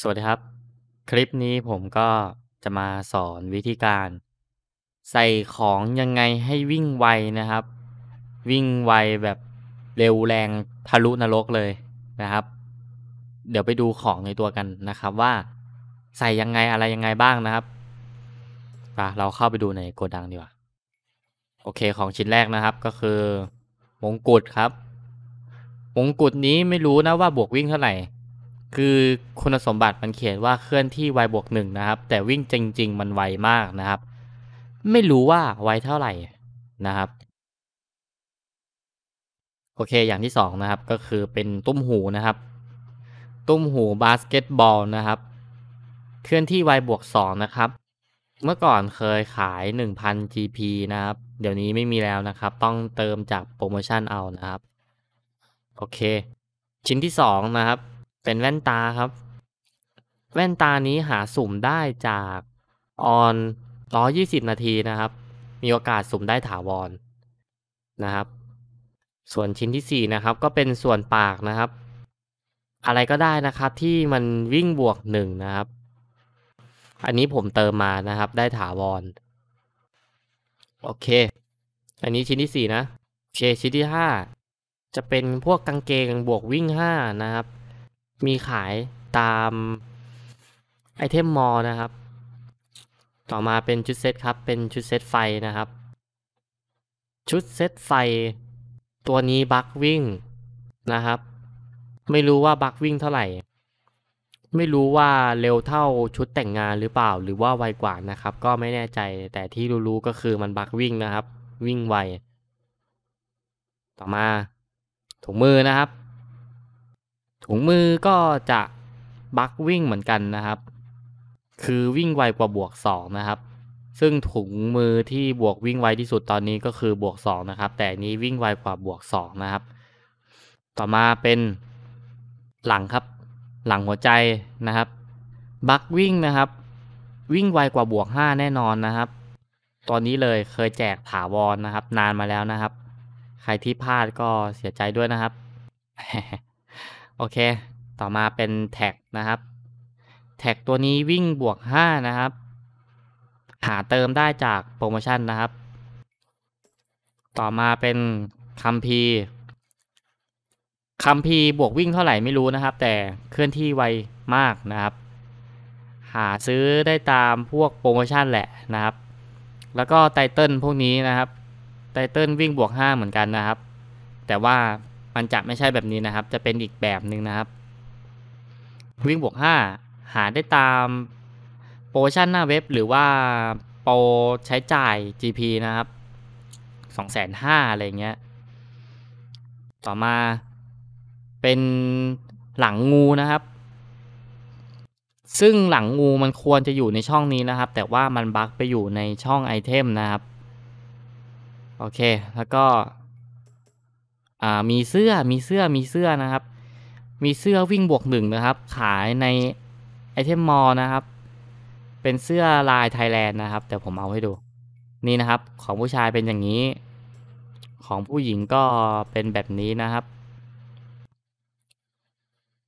สวัสดีครับคลิปนี้ผมก็จะมาสอนวิธีการ ใส่ของยังไงให้วิ่งไวนะครับ วิ่งไวแบบเร็วแรงทะลุนรกเลยนะครับ เดี๋ยวไปดูของในตัวกันนะครับ ว่า ใส่ยังไงอะไรยังไงบ้างนะครับปเราเข้าไปดูในโกดังดีกว่าโอเค ของชิ้นแรกนะครับก็คือมงกุฎครับ มงกุฎนี้ไม่รู้นะว่าบวกวิ่งเท่าไหร่คือคุณสมบัติมันเขียนว่าเคลื่อนที่ไวบวกหนึ่งนะครับ แต่วิ่งจริงๆมันไวมากนะครับ ไม่รู้ว่าไวเท่าไหร่นะครับโอเคอย่างที่สองนะครับก็คือเป็นตุ้มหูนะครับ ตุ้มหูบาสเกตบอลนะครับเคลื่อนที่ไวบวกสองนะครับ เมื่อก่อนเคยขาย 1,000 GP นะครับ เดี๋ยวนี้ไม่มีแล้วนะครับต้องเติมจากโปรโมชั่นเอานะครับโอเค ชิ้นที่สองนะครับเป็นแว่นตาครับ แว่นตานี้หาสุ่มได้จากออนร้อยี่สิบนาทีนะครับ มีโอกาสสุ่มได้ถาวรนนะครับ ส่วนชิ้นที่สี่นะครับก็เป็นส่วนปากนะครับ อะไรก็ได้นะครับ ที่มันวิ่งบวกหนึ่งนะครับ อันนี้ผมเติมมานะครับได้ถาวร โอเค อันนี้ชิ้นที่สี่นะโอเคชิ้นที่ห้าจะเป็นพวกกางเกงบวกวิ่งห้านะครับมีขายตามไอเทมมอลนะครับ ต่อมาเป็นชุดเซตครับ เป็นชุดเซตไฟนะครับ ชุดเซตไฟตัวนี้บักวิ่งนะครับ ไม่รู้ว่าบักวิ่งเท่าไหร่ ไม่รู้ว่าเร็วเท่าชุดแต่งงานหรือเปล่า หรือว่าไวกว่านะครับ ก็ไม่แน่ใจ แต่ที่รู้ๆก็คือมันบักวิ่งนะครับ วิ่งไว ต่อมาถุงมือนะครับถุงมือก็จะบักวิ่งเหมือนกันนะครับคือวิ่งไวกว่าบวก2นะครับ ซึ่งถุงมือที่บวกวิ่งไวที่สุดตอนนี้ก็คือบวก2นะครับ แต่นี้วิ่งไวกว่าบวก2นะครับ ต่อมาเป็นหลังครับ หลังหัวใจนะครับ บักวิ่งนะครับ วิ่งไวกว่าบวก5แน่นอนนะครับ ตอนนี้เลยเคยแจกถาวรนนะครับ นานมาแล้วนะครับ ใครที่พลาดก็เสียใจด้วยนะครับโอเค ต่อมาเป็นแท็กนะครับ แท็กตัวนี้วิ่งบวก5นะครับ หาเติมได้จากโปรโมชั่นนะครับ ต่อมาเป็นคัมพี คัมพีบวกวิ่งเท่าไหร่ไม่รู้นะครับ แต่เคลื่อนที่ไวมากนะครับ หาซื้อได้ตามพวกโปรโมชั่นแหละนะครับ แล้วก็ไตเติลพวกนี้นะครับไตเติลวิ่งบวก5เหมือนกันนะครับ แต่ว่ามันจะไม่ใช่แบบนี้นะครับ จะเป็นอีกแบบหนึ่งนะครับ วิ่งบวก 5 หาได้ตามโปรชั่นหน้าเว็บหรือว่าโปรใช้จ่าย GP นะครับ2,500อะไรเงี้ย ต่อมาเป็นหลังงูนะครับ ซึ่งหลังงูมันควรจะอยู่ในช่องนี้นะครับ แต่ว่ามันบั๊กไปอยู่ในช่องไอเทมนะครับ โอเค แล้วก็ามีเสื้อ มีเสื้อ มีเสื้อนะครับ มีเสื้อวิ่งบวกหนึ่งนะครับ ขายในไอเทมมอลนะครับ เป็นเสื้อลายไทยแลนด์นะครับ แต่ผมเอาให้ดู นี่นะครับ ของผู้ชายเป็นอย่างนี้ ของผู้หญิงก็เป็นแบบนี้นะครับ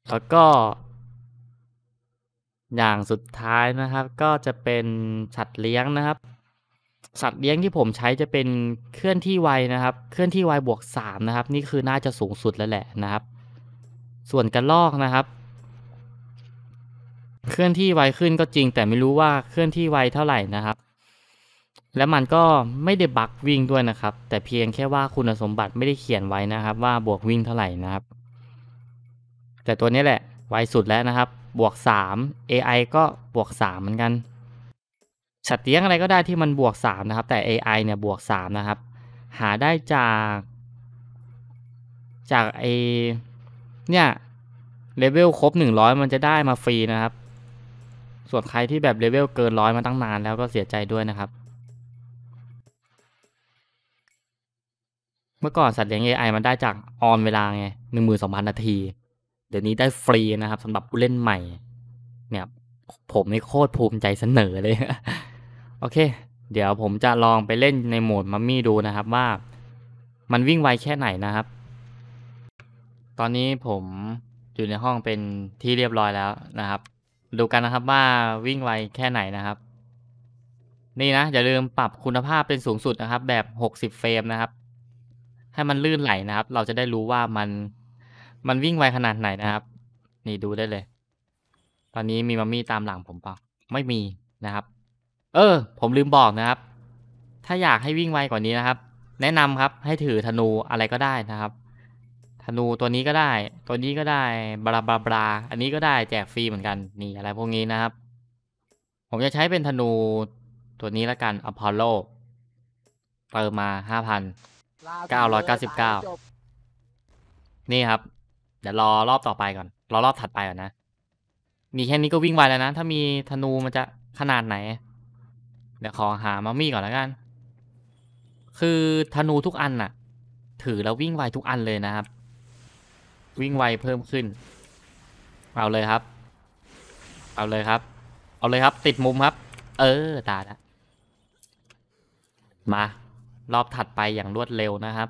แล้วก็ อย่างสุดท้ายนะครับ ก็จะเป็นฉัดเลี้ยงนะครับสัตว์เลี้ยงที่ผมใช้จะเป็นเคลื่อนที่ไวนะครับ เคลื่อนที่ไวบวก3นะครับ นี่คือน่าจะสูงสุดแล้วแหละนะครับ ส่วนกระลอกนะครับ เคลื่อนที่ไวขึ้นก็จริง แต่ไม่รู้ว่าเคลื่อนที่ไวเท่าไหร่นะครับ และมันก็ไม่ได้บักวิ่งด้วยนะครับ แต่เพียงแค่ว่าคุณสมบัติไม่ได้เขียนไว้นะครับว่าบวกวิ่งเท่าไหร่นะครับ แต่ตัวนี้แหละไวสุดแล้วนะครับบวก3 AI ก็บวก3เหมือนกันสัตว์เลี้ยงอะไรก็ได้ที่มันบวก3นะครับ แต่ AI เนี่ยบวก3นะครับหาได้จากจากไอเนี่ยเลเวลครบ100 มันจะได้มาฟรีนะครับ ส่วนใครที่แบบเลเวลเกินร้อยมาตั้งนานแล้วก็เสียใจด้วยนะครับ เมื่อก่อนสัตว์เลี้ยง AI มันได้จากออนเวลาไงหนึ่งหมื่นสองพันนาที เดี๋ยวนี้ได้ฟรีนะครับสำหรับผู้เล่นใหม่เนี่ยผมนี่โคตรภูมิใจเสนอเลยโอเค เดี๋ยวผมจะลองไปเล่นในโหมดมัมมี่ดูนะครับ ว่ามันวิ่งไวแค่ไหนนะครับ ตอนนี้ผมอยู่ในห้องเป็นที่เรียบร้อยแล้วนะครับ ดูกันนะครับว่าวิ่งไวแค่ไหนนะครับ นี่นะ อย่าลืมปรับคุณภาพเป็นสูงสุดนะครับ แบบ 60 เฟรมนะครับให้มันลื่นไหลนะครับ เราจะได้รู้ว่ามันมันวิ่งไวขนาดไหนนะครับ นี่ดูได้เลย ตอนนี้มีมัมมี่ตามหลังผมปะไม่มีนะครับเออผมลืมบอกนะครับ ถ้าอยากให้วิ่งไวกว่านี้นะครับ แนะนำครับให้ถือธนูอะไรก็ได้นะครับ ธนูตัวนี้ก็ได้ ตัวนี้ก็ได้บลาบลาบลาอันนี้ก็ได้แจกฟรีเหมือนกันนี่อะไรพวกนี้นะครับ ผมจะใช้เป็นธนูตัวนี้ละกันอพอลโลเติมมาห้าพันเก้าร้อยเก้าสิบเก้านี่ครับ เดี๋ยวรอรอบต่อไปก่อน รอรอบถัดไปก่อนนะมีแค่นี้ก็วิ่งไวแล้วนะถ้ามีธนูมันจะขนาดไหนเดี๋ยวขอหามามมี่ก่อนแล้วกัน คือธนูทุกอันน่ะ ถือแล้ววิ่งไวทุกอันเลยนะครับ วิ่งไวเพิ่มขึ้น เอาเลยครับ เอาเลยครับ เอาเลยครับ ติดมุมครับ เออตาละ มา รอบถัดไปอย่างรวดเร็วนะครับ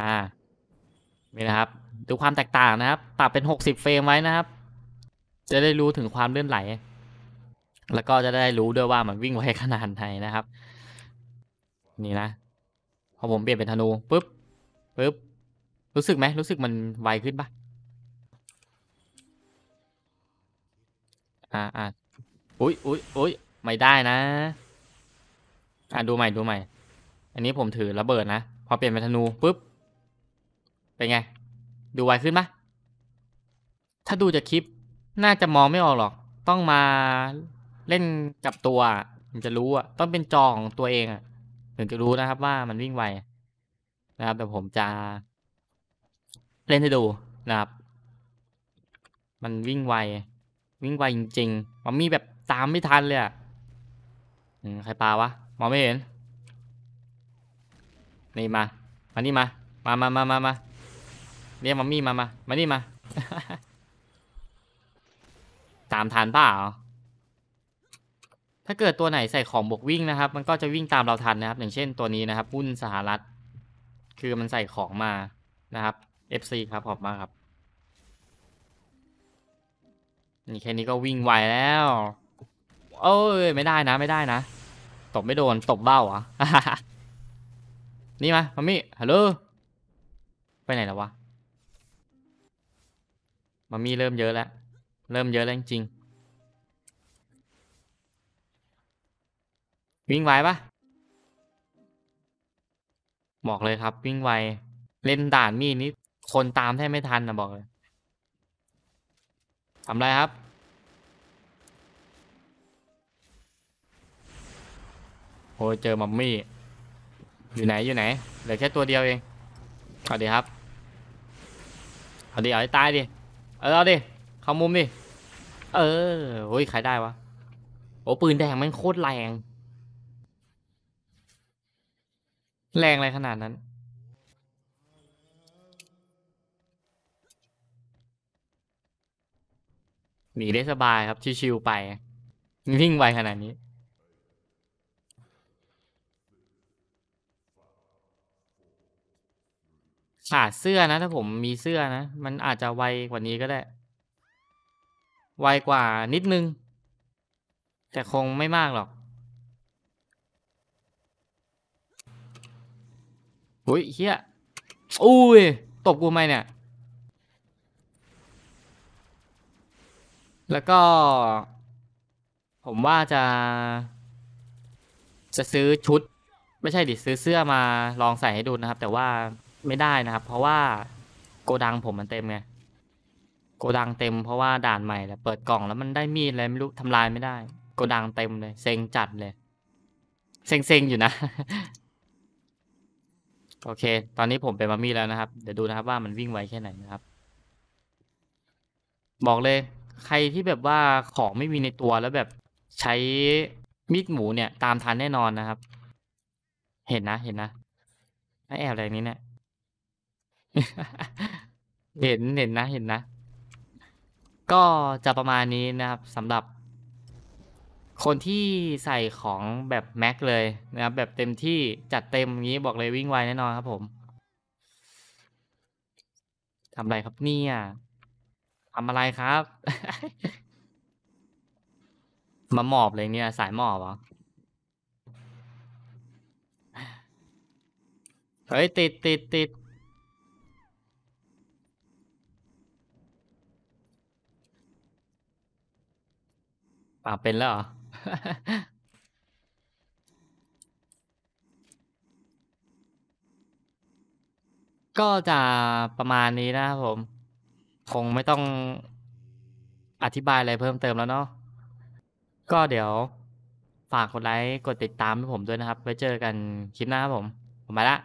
อ่านี่นะครับ ดูความแตกต่างนะครับตัดเป็น60เฟรมไว้นะครับจะได้รู้ถึงความเลื่อนไหล แล้วก็จะได้รู้ด้วยว่ามันวิ่งไวขนาดไหนนะครับ นี่นะ พอผมเปลี่ยนเป็นธนูปุ๊บปุ๊บ รู้สึกไหมรู้สึกมันไวขึ้นปะอ่าอ่าอุ้ยอุ้ยอุ้ยไม่ได้นะ อ่าดูใหม่ ดูใหม่ อันนี้ผมถือระเบิดนะ พอเปลี่ยนเป็นธนูปุ๊บ เป็นไง ดูไวขึ้นปะถ้าดูจากคลิปน่าจะมองไม่ออกหรอก ต้องมาเล่นกับตัว มันจะรู้อ่ะ ต้องเป็นจอ ของตัวเองอ่ะ ถึงจะรู้นะครับ ว่ามันวิ่งไวนะครับแต่ผมจะ เล่นให้ดูนะครับ มันวิ่งไววิ่งไวจริง ๆมันมีแบบตามไม่ทันเลยอ่ะใครปาวะมองไม่เห็นนี่มามานี่มา มามามามามาเรียกมัมมี่มามามานี่มาตามทันเปล่า ถ้าเกิดตัวไหนใส่ของบวกวิ่งนะครับ มันก็จะวิ่งตามเราทันนะครับ อย่างเช่นตัวนี้นะครับหุ้นสหรัฐ คือมันใส่ของมานะครับ FC ครับ ขอบมากครับ นี่แค่นี้ก็วิ่งไวแล้วโอ้ยไม่ได้นะไม่ได้นะ ตบไม่โดนตบเบ้าอ่ะ นี่มามามี่ ฮัลโหล ไปไหนแล้ววะมามี่เริ่มเยอะแล้วเริ่มเยอะแล้วจริง วิ่งไวปะบอกเลยครับวิ่งไว เล่นด่านมีนี้คนตามแทบไม่ทันนะบอกเลยทำไรครับโอ้ยเจอมัมมี่ อยู่ไหนอยู่ไหน เหลือแค่ตัวเดียวเองเอาดีครับเอาดีเอาให้ตายดิเออเอาดิข้ามุมดิเออโอ้ยขายได้วะ โอ้ ปืนแดงมันโคตรแรง แรงอะไรขนาดนั้นหนีได้สบายครับชิวๆไป วิ่งไวขนาดนี้ขาดเสื้อนะ ถ้าผมมีเสื้อนะ มันอาจจะไวกว่านี้ก็ได้ไวกว่านิดนึงแต่คงไม่มากหรอกอ้ยเฮียอุ้ยตบกูไหมเนี่ย แล้วก็ ผมว่าจะ จะซื้อชุด ไม่ใช่ดิซื้อเสื้อมาลองใส่ให้ดูนะครับ แต่ว่าไม่ได้นะครับ เพราะว่าโกดังผมมันเต็มไงกดัง เต็มเพราะว่าด่านใหม่แหละเปิด กล่องแล้วมันได้ มีดอะไรไม่รู้ทำลายไม่ได้โกดังเต็มเลย เซ็งจัดเลย เซ็งๆอยู่นะ โอเค ตอนนี้ผม เป็นมามีแล้วนะครับ เดี๋ยวดูนะครับว่ามันวิ่งไวแค่ไหนนะครับ บอกเลย ใครที่แบบว่าของไม่มีในตัวแล้วแบบใช้ มีดหมูเนี่ยตามทันแน่นอนนะครับ เห็นนะ เห็นนะไอแอบอะไรนี้เนี่ยเห็นเห็นนะ เห็นนะก็ จะประมาณนี้นะครับสำหรับ คนที่ใส่ของแบบ แม็ก เลย นะครับแบบเต็มที่จัดเต็มอย่างนี้บอกเลยวิ่ง ไวแน่นอน ครับ ผมทำอะไร ครับเนี่ยทำอะไรครับ มาหมอบเลยเนี่ยสายหมอบเหรอเฮ้ย ติดติดติดป่าเป็น แล้วก็จะประมาณนี้นะครับผม คงไม่ต้องอธิบายอะไรเพิ่มเติมแล้วเนาะ ก็เดี๋ยวฝาก กด ไลค์กด ติดตามให้ผมด้วยนะครับ ไว้เจอกัน คลิปหน้าครับผม ผมไปละ